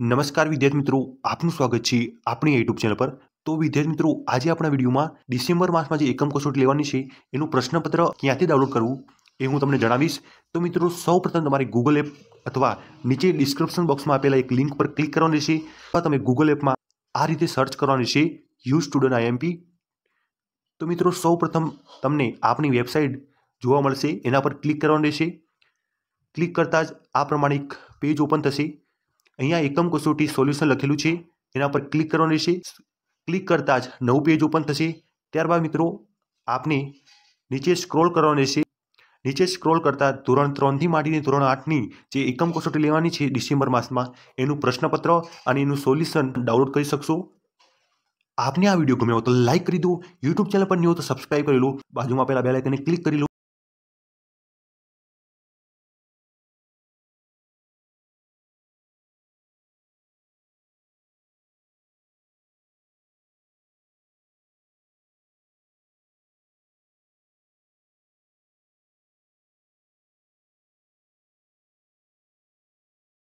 નમસ્કાર વિદ્યાર્થી મિત્રો આપનું સ્વાગત છે આપણી યુટ્યુબ ચેનલ પર તો વિદ્યાર્થી મિત્રો આજે આપણા વિડીયોમાં ડિસેમ્બર માસમાં જે એકમ કસોટી લેવાની છે એનું પ્રશ્નપત્ર ક્યાંથી ડાઉનલોડ કરવું એ હું તમને જણાવીશ તો મિત્રો સૌપ્રથમ તમારે ગૂગલ એપ અથવા નીચે ડિસ્ક્રિપ્શન બોક્સમાં આપેલા એક લિંક પર ક્લિક કરવાની છે અથવા તમે ગૂગલ એપમાં આ રીતે સર્ચ કરવાની છે યુ સ્ટુડન્ટ આઈએમપી તો મિત્રો સૌપ્રથમ તમને આપની વેબસાઇટ જોવા મળશે એના પર ક્લિક કરવાની રહેશે ક્લિક કરતાં જ આ પ્રમાણે એક પેજ ઓપન થશે અહીંયા એકમ કસોટી સોલ્યુશન લખેલું છે એના પર ક્લિક કરવાનું રહેશે ક્લિક કરતાં જ નવું પેજ ઓપન થશે ત્યારબાદ મિત્રો આપને નીચે સ્ક્રોલ કરવાનું રહેશે નીચે સ્ક્રોલ કરતાં ધોરણ ત્રણથી માંડીને ધોરણ આઠની જે એકમ કસોટી લેવાની છે ડિસેમ્બર માસમાં એનું પ્રશ્નપત્ર અને એનું સોલ્યુશન ડાઉનલોડ કરી શકશો આપને આ વિડીયો ગમ્યો તો લાઇક કરી દો યુટ્યુબ ચેનલ પર નહીં હો તો સબસ્ક્રાઈબ કરી લો બાજુમાં પહેલાં બે લાઇકને ક્લિક કરી લો